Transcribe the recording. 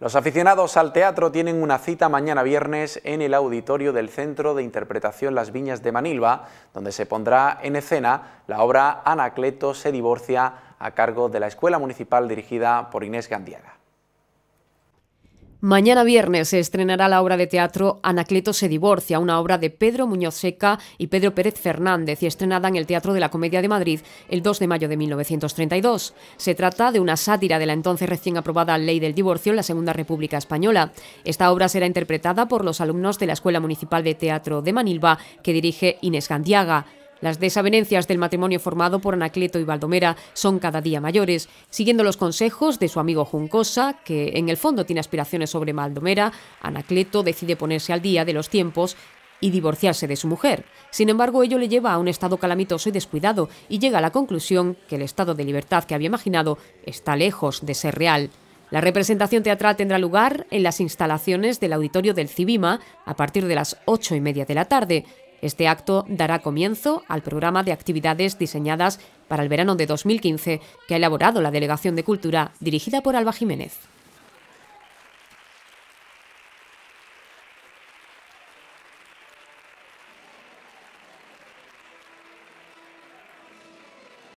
Los aficionados al teatro tienen una cita mañana viernes en el auditorio del Centro de Interpretación Las Viñas de Manilva, donde se pondrá en escena la obra Anacleto se divorcia a cargo de la Escuela Municipal dirigida por Inés Gandiaga. Mañana viernes se estrenará la obra de teatro Anacleto se divorcia, una obra de Pedro Muñoz Seca y Pedro Pérez Fernández y estrenada en el Teatro de la Comedia de Madrid el 2 de mayo de 1932. Se trata de una sátira de la entonces recién aprobada Ley del Divorcio en la Segunda República Española. Esta obra será interpretada por los alumnos de la Escuela Municipal de Teatro de Manilva que dirige Inés Gandiaga. Las desavenencias del matrimonio formado por Anacleto y Baldomera son cada día mayores. Siguiendo los consejos de su amigo Juncosa, que en el fondo tiene aspiraciones sobre Baldomera, Anacleto decide ponerse al día de los tiempos y divorciarse de su mujer. Sin embargo, ello le lleva a un estado calamitoso y descuidado y llega a la conclusión que el estado de libertad que había imaginado está lejos de ser real. La representación teatral tendrá lugar en las instalaciones del auditorio del Cibima a partir de las ocho y media de la tarde. Este acto dará comienzo al programa de actividades diseñadas para el verano de 2015 que ha elaborado la Delegación de Cultura dirigida por Alba Jiménez.